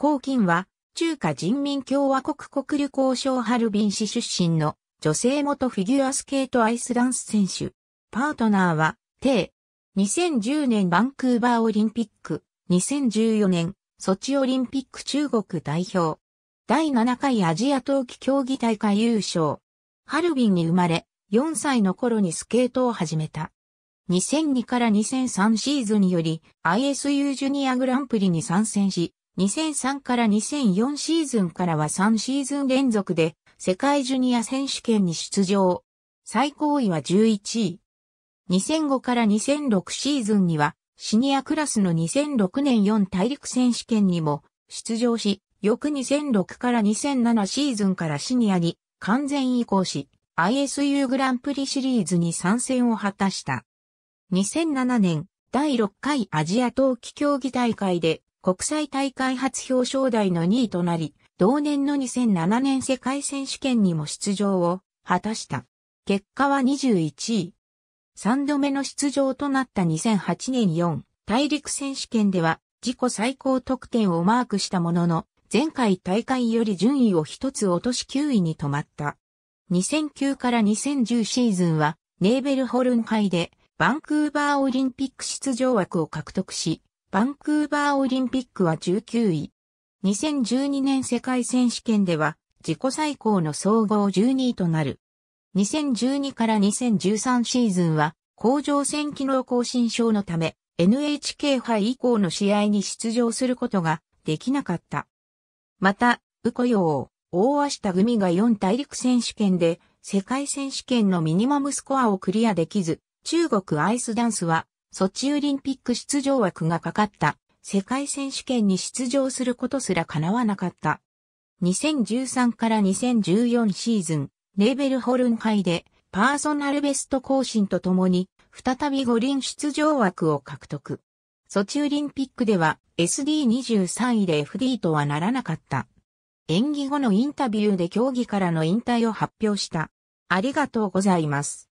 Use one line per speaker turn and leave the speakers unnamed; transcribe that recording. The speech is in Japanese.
黄金は、中華人民共和国国旅行渉ハルビン市出身の女性元フィギュアスケートアイスダンス選手。パートナーは、テイ。2010年バンクーバーオリンピック、2014年ソチオリンピック中国代表。第7回アジア冬季競技大会優勝。ハルビンに生まれ、4歳の頃にスケートを始めた。2002から2003シーズンにより ISU ジュニアグランプリに参戦し、2003から2004シーズンからは3シーズン連続で世界ジュニア選手権に出場。最高位は11位。2005から2006シーズンにはシニアクラスの2006年4大陸選手権にも出場し、翌2006から2007シーズンからシニアに完全移行し、ISU グランプリシリーズに参戦を果たした。2007年第6回アジア冬季競技大会で国際大会初表彰台の2位となり、同年の2007年世界選手権にも出場を果たした。結果は21位。3度目の出場となった2008年4大陸選手権では自己最高得点をマークしたものの、前回大会より順位を一つ落とし9位に止まった。2009から2010シーズンはネーベルホルン杯でバンクーバーオリンピック出場枠を獲得し、バンクーバーオリンピックは19位。2012年世界選手権では自己最高の総合12位となる。2012から2013シーズンは甲状腺機能更新症のため NHK 杯以降の試合に出場することができなかった。また、ウコヨー、大足田組が4大陸選手権で世界選手権のミニマムスコアをクリアできず、中国アイスダンスはソチオリンピック出場枠がかかった世界選手権に出場することすら叶わなかった。2013から2014シーズン、レーベルホルン杯でパーソナルベスト更新とともに、再び五輪出場枠を獲得。ソチオリンピックでは SD23 位で FD とはならなかった。演技後のインタビューで競技からの引退を発表した。ありがとうございます。